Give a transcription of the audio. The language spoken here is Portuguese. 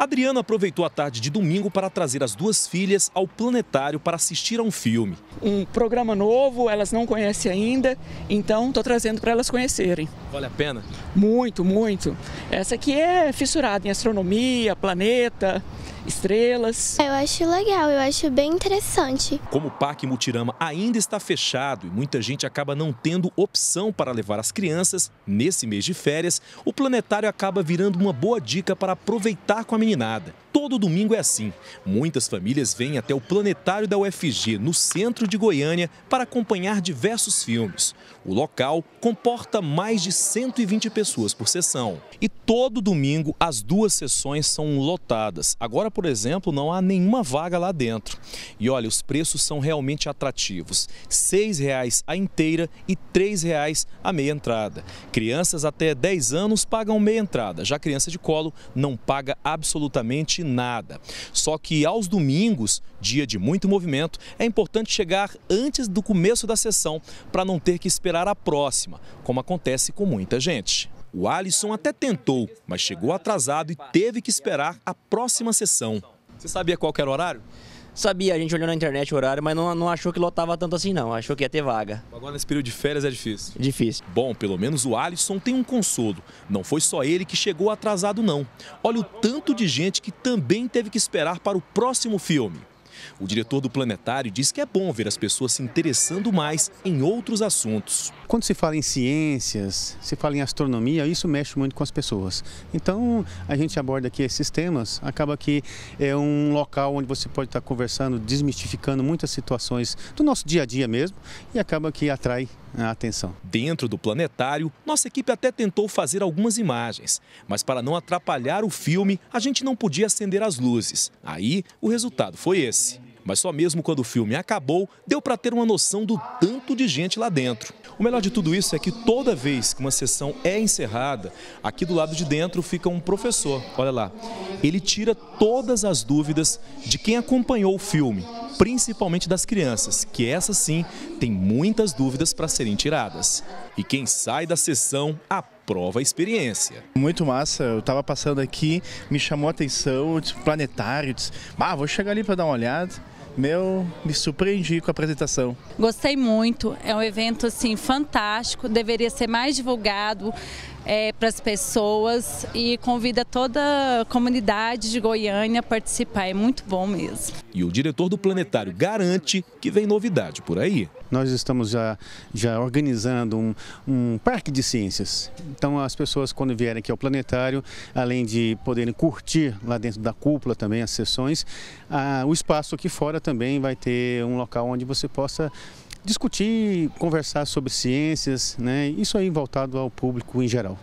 Adriana aproveitou a tarde de domingo para trazer as duas filhas ao planetário para assistir a um filme. Um programa novo, elas não conhecem ainda, então estou trazendo para elas conhecerem. Vale a pena? Muito, muito. Essa aqui é fissurada em astronomia, planeta, estrelas. Eu acho legal, eu acho bem interessante. Como o Parque Mutirama ainda está fechado e muita gente acaba não tendo opção para levar as crianças nesse mês de férias, o planetário acaba virando uma boa dica para aproveitar com a meninada. Todo domingo é assim. Muitas famílias vêm até o planetário da UFG, no centro de Goiânia, para acompanhar diversos filmes. O local comporta mais de 120 pessoas por sessão. E todo domingo as duas sessões são lotadas. Agora agora, por exemplo, não há nenhuma vaga lá dentro. E olha, os preços são realmente atrativos. R$ 6,00 a inteira e R$ 3,00 a meia entrada. Crianças até 10 anos pagam meia entrada, já criança de colo não paga absolutamente nada. Só que aos domingos, dia de muito movimento, é importante chegar antes do começo da sessão para não ter que esperar a próxima, como acontece com muita gente. O Alisson até tentou, mas chegou atrasado e teve que esperar a próxima sessão. Você sabia qual era o horário? Sabia, a gente olhou na internet o horário, mas não, não achou que lotava tanto assim não, achou que ia ter vaga. Agora nesse período de férias é difícil. Difícil. Bom, pelo menos o Alisson tem um consolo. Não foi só ele que chegou atrasado não. Olha o tanto de gente que também teve que esperar para o próximo filme. O diretor do Planetário diz que é bom ver as pessoas se interessando mais em outros assuntos. Quando se fala em ciências, se fala em astronomia, isso mexe muito com as pessoas. Então, a gente aborda aqui esses temas, acaba que é um local onde você pode estar conversando, desmistificando muitas situações do nosso dia a dia mesmo e acaba que atrai a atenção. Dentro do planetário, nossa equipe até tentou fazer algumas imagens, mas para não atrapalhar o filme, a gente não podia acender as luzes. Aí, o resultado foi esse. Mas só mesmo quando o filme acabou, deu para ter uma noção do tanto de gente lá dentro. O melhor de tudo isso é que toda vez que uma sessão é encerrada, aqui do lado de dentro fica um professor, olha lá. Ele tira todas as dúvidas de quem acompanhou o filme, principalmente das crianças, que essas sim tem muitas dúvidas para serem tiradas. E quem sai da sessão aprova a experiência. Muito massa, eu estava passando aqui, me chamou a atenção, disse, planetário, disse, ah, vou chegar ali para dar uma olhada. Meu, me surpreendi com a apresentação. Gostei muito, é um evento assim fantástico, deveria ser mais divulgado é, para as pessoas e convida toda a comunidade de Goiânia a participar. É muito bom mesmo. E o diretor do Planetário garante que vem novidade por aí. Nós estamos já, já organizando um, um parque de ciências. Então as pessoas quando vierem aqui ao Planetário, além de poderem curtir lá dentro da cúpula também as sessões, a, o espaço aqui fora também vai ter um local onde você possa discutir, conversar sobre ciências, né? Isso aí voltado ao público em geral.